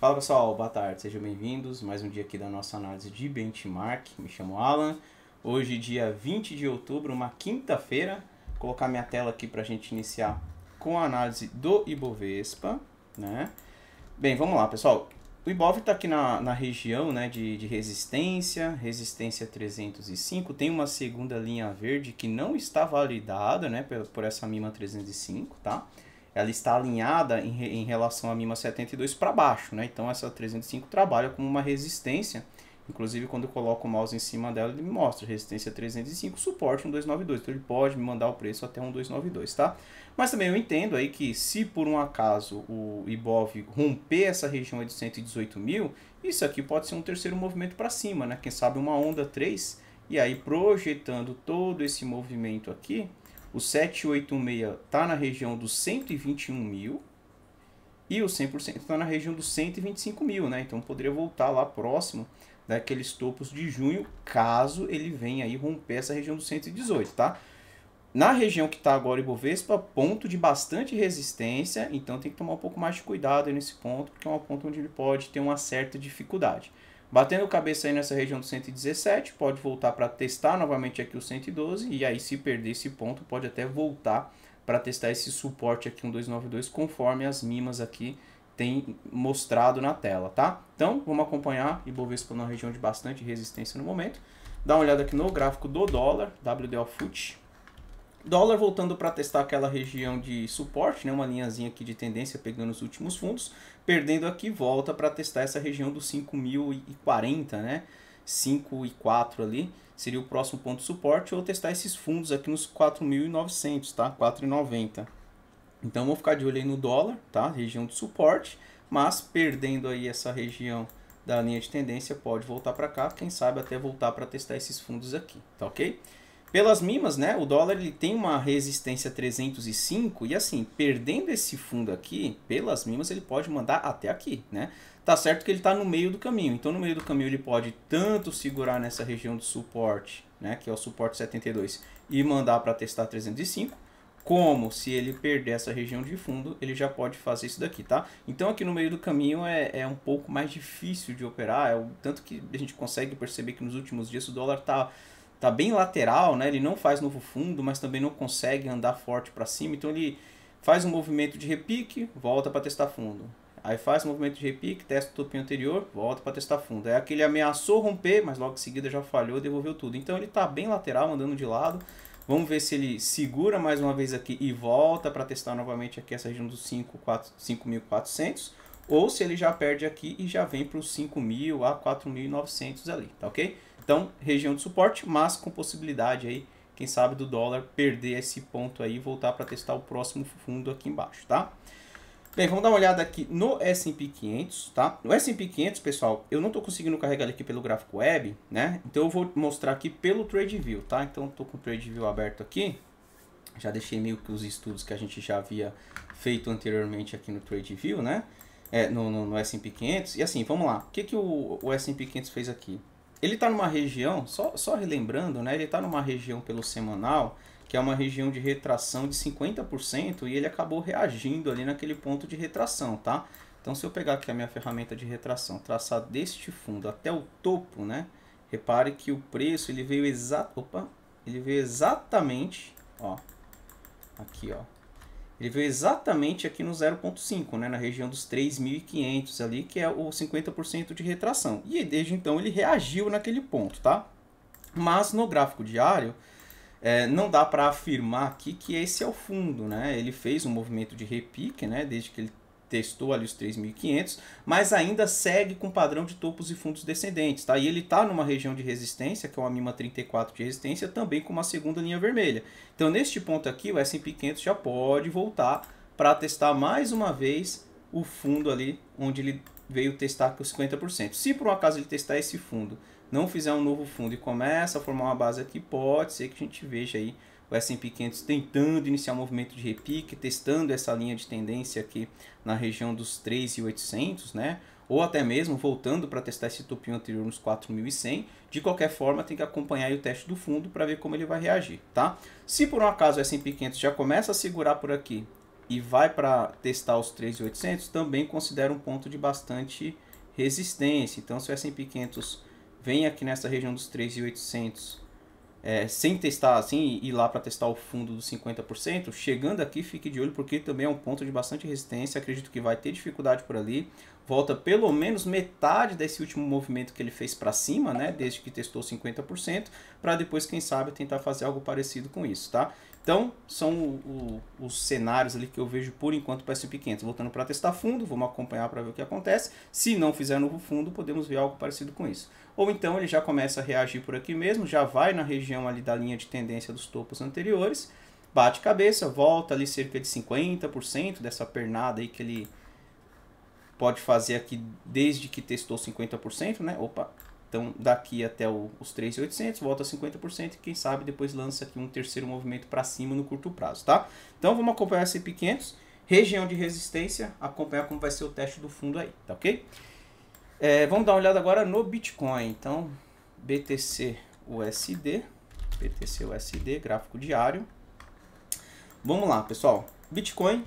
Fala pessoal, boa tarde, sejam bem-vindos. Mais um dia aqui da nossa análise de benchmark. Me chamo Alan. Hoje, dia 20 de outubro, uma quinta-feira. Colocar minha tela aqui para a gente iniciar com a análise do Ibovespa, né? Bem, vamos lá, pessoal. O Ibov está aqui na, na região né, de, de resistência, resistência 305. Tem uma segunda linha verde que não está validada né, por, por essa MIMA 305, tá? ela está alinhada em, em relação à MIMA 72 para baixo, né? Então essa 305 trabalha como uma resistência, inclusive quando eu coloco o mouse em cima dela, ele me mostra resistência 305, suporte 1292, então ele pode me mandar o preço até 1292, tá? Mas também eu entendo aí que se por um acaso o Ibov romper essa região de 118 mil, isso aqui pode ser um terceiro movimento para cima, né? Quem sabe uma onda 3, e aí projetando todo esse movimento aqui, o 786 está na região dos 121 mil e o 100% está na região dos 125 mil, né? Então poderia voltar lá próximo daqueles topos de junho, caso ele venha aí romper essa região dos 118, tá? Na região que está agora o Ibovespa, ponto de bastante resistência, então tem que tomar um pouco mais de cuidado nesse ponto, porque é um ponto onde ele pode ter uma certa dificuldade. Batendo cabeça aí nessa região do 117, pode voltar para testar novamente aqui o 112 e aí se perder esse ponto, pode até voltar para testar esse suporte aqui 1292 conforme as mimas aqui tem mostrado na tela, tá? Então, vamos acompanhar e Ibovespa numa região de bastante resistência no momento. Dá uma olhada aqui no gráfico do dólar, WDO FUT, Dólar voltando para testar aquela região de suporte, né, uma linhazinha aqui de tendência pegando os últimos fundos, perdendo aqui, volta para testar essa região dos 5.040, né? 5 e ali, seria o próximo ponto de suporte, ou testar esses fundos aqui nos 4.900, tá? 4,90. Então, vou ficar de olho aí no dólar, tá? Região de suporte, mas perdendo aí essa região da linha de tendência, pode voltar para cá, quem sabe até voltar para testar esses fundos aqui, tá ok? pelas mimas, né, o dólar ele tem uma resistência 305 e assim, perdendo esse fundo aqui, pelas mimas ele pode mandar até aqui, né? Tá certo que ele está no meio do caminho. Então no meio do caminho ele pode tanto segurar nessa região de suporte, né, que é o suporte 72 e mandar para testar 305, como se ele perder essa região de fundo, ele já pode fazer isso daqui, tá? Então aqui no meio do caminho é, é um pouco mais difícil de operar, é o tanto que a gente consegue perceber que nos últimos dias o dólar tá tá bem lateral, né? Ele não faz novo fundo, mas também não consegue andar forte para cima. Então ele faz um movimento de repique, volta para testar fundo. Aí faz um movimento de repique, testa o topinho anterior, volta para testar fundo. É aquele ameaçou romper, mas logo em seguida já falhou, devolveu tudo. Então ele tá bem lateral, andando de lado. Vamos ver se ele segura mais uma vez aqui e volta para testar novamente aqui essa região dos 5.400 ou se ele já perde aqui e já vem para os 5.000 a 4.900 ali, tá ok? Então, região de suporte, mas com possibilidade aí, quem sabe, do dólar perder esse ponto aí e voltar para testar o próximo fundo aqui embaixo, tá? Bem, vamos dar uma olhada aqui no S&P 500, tá? No S&P 500, pessoal, eu não estou conseguindo carregar aqui pelo gráfico web, né? Então, eu vou mostrar aqui pelo TradeView, tá? Então, estou com o TradeView aberto aqui. Já deixei meio que os estudos que a gente já havia feito anteriormente aqui no TradeView, né? é, no, no, no S&P 500. E assim, vamos lá. O que, que o, o S&P 500 fez aqui? Ele está numa região, só, só relembrando, né? Ele está numa região pelo semanal, que é uma região de retração de 50%, e ele acabou reagindo ali naquele ponto de retração, tá? Então, se eu pegar aqui a minha ferramenta de retração, traçar deste fundo até o topo, né? Repare que o preço, ele veio, exa opa, ele veio exatamente, ó, aqui, ó, ele veio exatamente aqui no 0,5, né, na região dos 3.500 ali, que é o 50% de retração. E desde então ele reagiu naquele ponto, tá? Mas no gráfico diário, é, não dá para afirmar aqui que esse é o fundo, né? Ele fez um movimento de repique, né? Desde que ele testou ali os 3.500, mas ainda segue com padrão de topos e fundos descendentes, tá? E ele está numa região de resistência, que é uma mínima 34 de resistência, também com uma segunda linha vermelha. Então, neste ponto aqui, o S&P 500 já pode voltar para testar mais uma vez o fundo ali onde ele veio testar com 50%. Se por um acaso ele testar esse fundo, não fizer um novo fundo e começa a formar uma base aqui, pode ser que a gente veja aí o S&P 500 tentando iniciar um movimento de repique, testando essa linha de tendência aqui na região dos 3.800, né? Ou até mesmo voltando para testar esse topinho anterior nos 4.100. De qualquer forma, tem que acompanhar o teste do fundo para ver como ele vai reagir, tá? Se por um acaso o S&P 500 já começa a segurar por aqui e vai para testar os 3.800, também considera um ponto de bastante resistência. Então, se o S&P 500 vem aqui nessa região dos 3.800 é, sem testar assim, ir lá para testar o fundo dos 50%, chegando aqui fique de olho porque também é um ponto de bastante resistência, acredito que vai ter dificuldade por ali. Volta pelo menos metade desse último movimento que ele fez para cima, né, desde que testou 50%, para depois, quem sabe, tentar fazer algo parecido com isso, tá? Então, são o, o, os cenários ali que eu vejo por enquanto para SP500. Voltando para testar fundo, vamos acompanhar para ver o que acontece. Se não fizer novo fundo, podemos ver algo parecido com isso. Ou então ele já começa a reagir por aqui mesmo, já vai na região ali da linha de tendência dos topos anteriores, bate cabeça, volta ali cerca de 50% dessa pernada aí que ele pode fazer aqui desde que testou 50%, né? Opa, então, daqui até o, os 3,800, volta a 50% e quem sabe depois lança aqui um terceiro movimento para cima no curto prazo, tá? Então, vamos acompanhar esse 500 região de resistência, acompanhar como vai ser o teste do fundo aí, tá ok? É, vamos dar uma olhada agora no Bitcoin. Então, BTC USD, BTC USD, gráfico diário. Vamos lá, pessoal. Bitcoin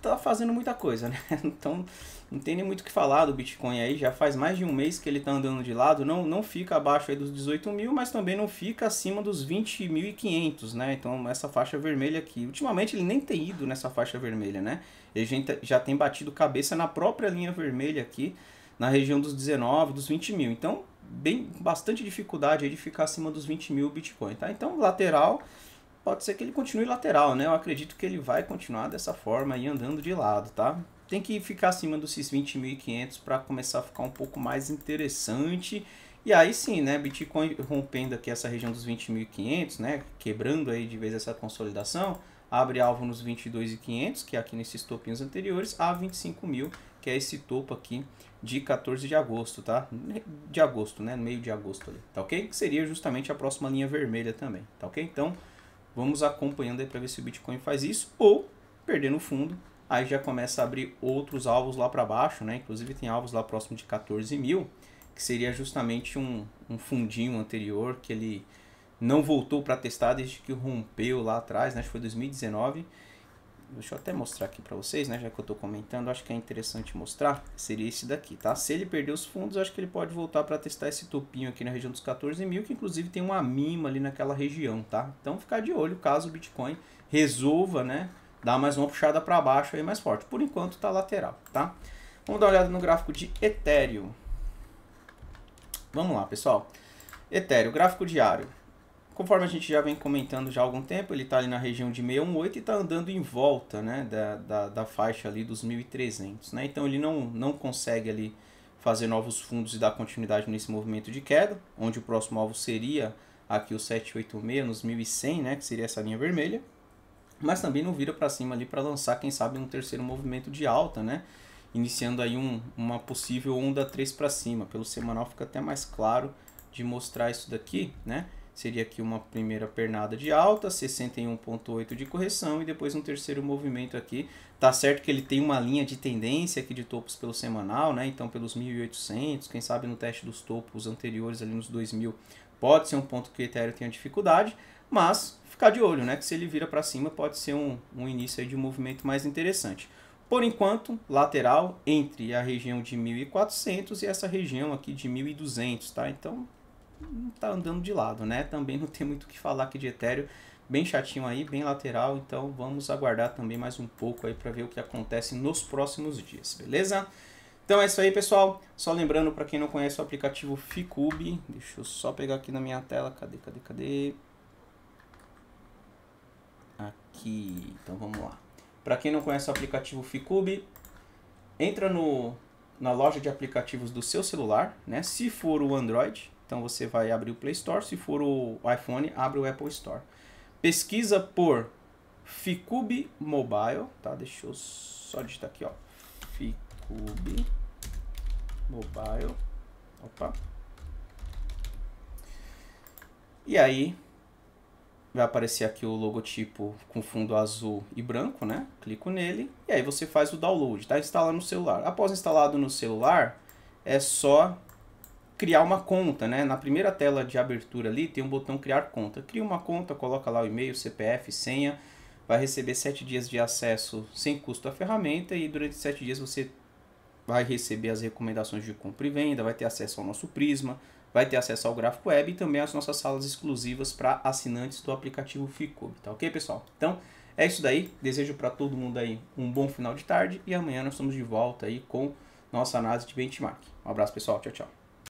tá fazendo muita coisa, né? Então não tem nem muito o que falar do Bitcoin aí. Já faz mais de um mês que ele tá andando de lado. Não, não fica abaixo aí dos 18 mil, mas também não fica acima dos 20.500, né? Então essa faixa vermelha aqui. Ultimamente ele nem tem ido nessa faixa vermelha, né? Ele já tem batido cabeça na própria linha vermelha aqui, na região dos 19, dos 20 mil. Então bem, bastante dificuldade aí de ficar acima dos 20 mil Bitcoin, tá? Então lateral pode ser que ele continue lateral, né? Eu acredito que ele vai continuar dessa forma e andando de lado, tá? Tem que ficar acima desses 20.500 para começar a ficar um pouco mais interessante. E aí sim, né, Bitcoin rompendo aqui essa região dos 20.500, né, quebrando aí de vez essa consolidação, abre alvo nos 22.500, que é aqui nesses topinhos anteriores, a 25.000, que é esse topo aqui de 14 de agosto, tá? De agosto, né? No Meio de agosto ali, tá ok? Que seria justamente a próxima linha vermelha também, tá ok? Então, Vamos acompanhando aí para ver se o Bitcoin faz isso ou perder no fundo. Aí já começa a abrir outros alvos lá para baixo, né? Inclusive tem alvos lá próximo de 14 mil, que seria justamente um, um fundinho anterior que ele não voltou para testar desde que rompeu lá atrás, né? acho que foi 2019. Deixa eu até mostrar aqui para vocês, né? Já que eu estou comentando, acho que é interessante mostrar. Seria esse daqui, tá? Se ele perder os fundos, acho que ele pode voltar para testar esse topinho aqui na região dos 14 mil, que inclusive tem uma mima ali naquela região, tá? Então, ficar de olho caso o Bitcoin resolva, né? Dar mais uma puxada para baixo aí mais forte. Por enquanto, tá lateral, tá? Vamos dar uma olhada no gráfico de Ethereum. Vamos lá, pessoal. Ethereum, gráfico diário. Conforme a gente já vem comentando já há algum tempo, ele está ali na região de 618 e está andando em volta né, da, da, da faixa ali dos 1.300. Né? Então ele não, não consegue ali fazer novos fundos e dar continuidade nesse movimento de queda, onde o próximo alvo seria aqui o 786 nos 1.100, né, que seria essa linha vermelha. Mas também não vira para cima ali para lançar, quem sabe, um terceiro movimento de alta, né? Iniciando aí um, uma possível onda 3 para cima. Pelo semanal fica até mais claro de mostrar isso daqui, né? Seria aqui uma primeira pernada de alta, 61.8 de correção e depois um terceiro movimento aqui. Tá certo que ele tem uma linha de tendência aqui de topos pelo semanal, né? Então pelos 1800, quem sabe no teste dos topos anteriores ali nos 2000, pode ser um ponto que o Ethereum tenha dificuldade, mas ficar de olho, né? Que se ele vira para cima pode ser um, um início de um movimento mais interessante. Por enquanto, lateral entre a região de 1400 e essa região aqui de 1200, tá? Então, tá andando de lado, né? Também não tem muito o que falar aqui de Ethereum, bem chatinho aí, bem lateral, então vamos aguardar também mais um pouco aí para ver o que acontece nos próximos dias, beleza? Então é isso aí, pessoal. Só lembrando para quem não conhece o aplicativo Ficube, deixa eu só pegar aqui na minha tela, cadê, cadê, cadê? Aqui. Então vamos lá. Para quem não conhece o aplicativo Ficube, entra no na loja de aplicativos do seu celular, né? Se for o Android, então você vai abrir o Play Store, se for o iPhone, abre o Apple Store. Pesquisa por Ficube Mobile, tá? Deixa eu só digitar aqui, ó. Ficube Mobile. Opa. E aí vai aparecer aqui o logotipo com fundo azul e branco, né? Clico nele e aí você faz o download, tá? Instala no celular. Após instalado no celular, é só criar uma conta, né? Na primeira tela de abertura ali tem um botão criar conta. Cria uma conta, coloca lá o e-mail, CPF, senha, vai receber 7 dias de acesso sem custo à ferramenta e durante 7 dias você vai receber as recomendações de compra e venda, vai ter acesso ao nosso Prisma, vai ter acesso ao gráfico web e também às nossas salas exclusivas para assinantes do aplicativo Ficub, tá OK, pessoal? Então, é isso daí. Desejo para todo mundo aí um bom final de tarde e amanhã nós estamos de volta aí com nossa análise de benchmark. Um abraço, pessoal. Tchau, tchau.